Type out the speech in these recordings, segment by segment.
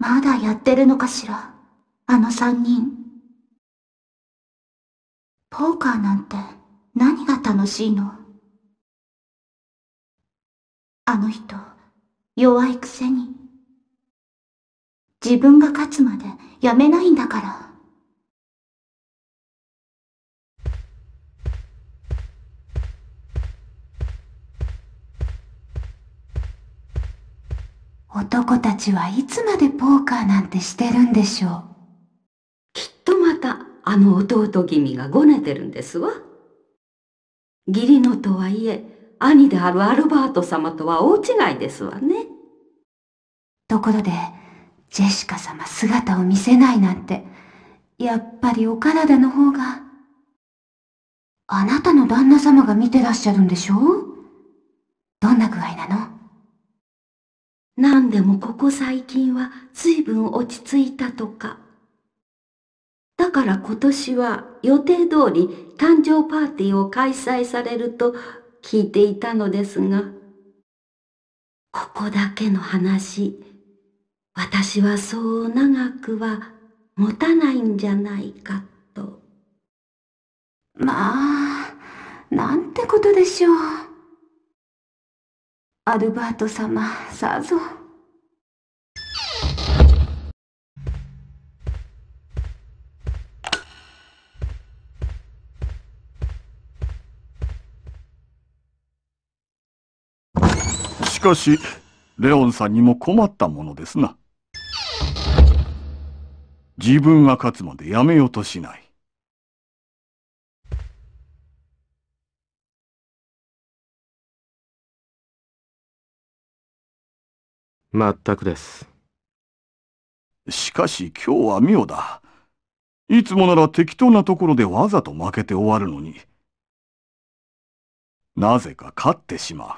まだやってるのかしら、あの三人。ポーカーなんて何が楽しいのあの人、弱いくせに。自分が勝つまでやめないんだから。男たちはいつまでポーカーなんてしてるんでしょう。きっとまたあの弟君がごねてるんですわ。義理のとはいえ、兄であるアルバート様とは大違いですわね。ところで、ジェシカ様姿を見せないなんて、やっぱりお体の方が。あなたの旦那様が見てらっしゃるんでしょどんな具合なの何でもここ最近は随分落ち着いたとか。だから今年は予定通り誕生パーティーを開催されると聞いていたのですが、ここだけの話、私はそう長くは持たないんじゃないかと。まあ、なんてことでしょう。アルバート様さぞ。しかし、レオンさんにも困ったものですな。自分が勝つまでやめようとしない。全くです。しかし今日は妙だ。いつもなら適当なところでわざと負けて終わるのに。なぜか勝ってしまう。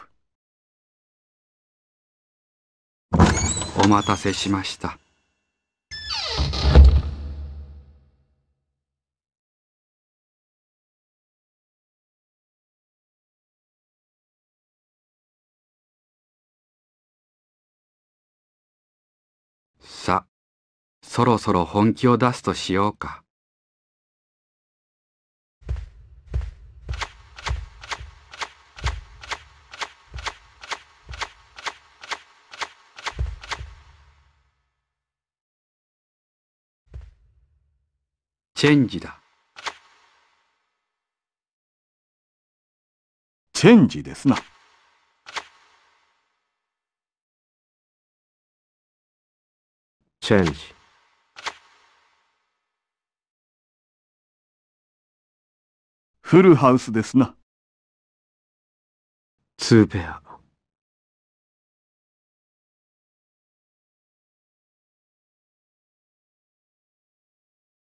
お待たせしました。そろそろ本気を出すとしようか。チェンジだ。チェンジですな。チェンジ。フルハウスですな。2ペア。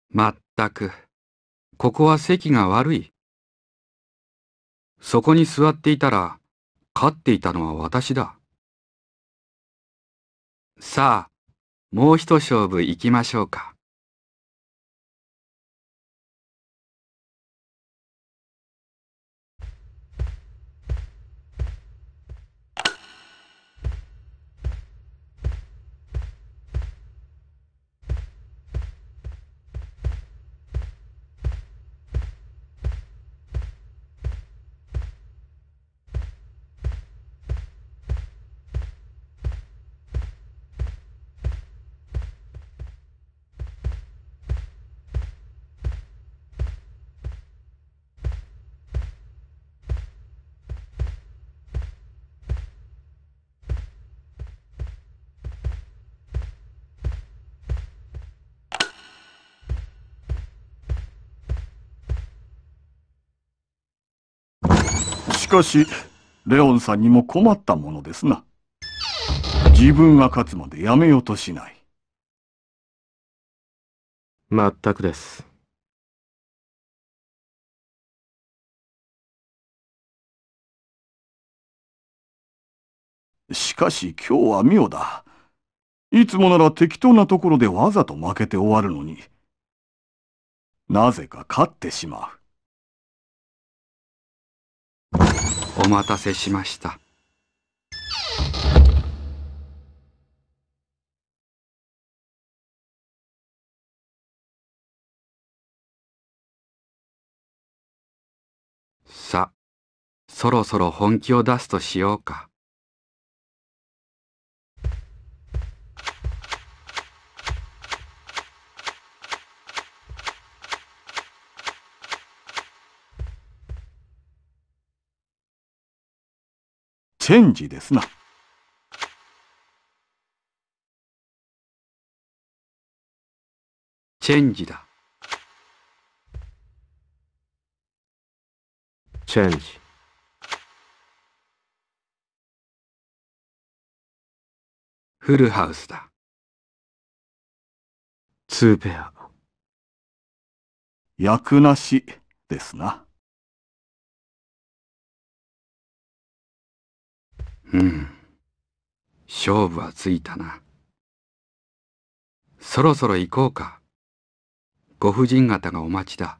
まったく、ここは席が悪い。そこに座っていたら、飼っていたのは私だ。さあ、もう一勝負行きましょうか。かし、レオンさんにも困ったものですな。自分が勝つまでやめようとしない。まったくです。しかし今日は妙だ。いつもなら適当なところでわざと負けて終わるのに、なぜか勝ってしまう。お待たせしました。さ、そろそろ本気を出すとしようか。チェンジですな。チェンジだ。チェンジ。フルハウスだ。ツーペア。役なしですな。うん勝負はついたなそろそろ行こうかご婦人方がお待ちだ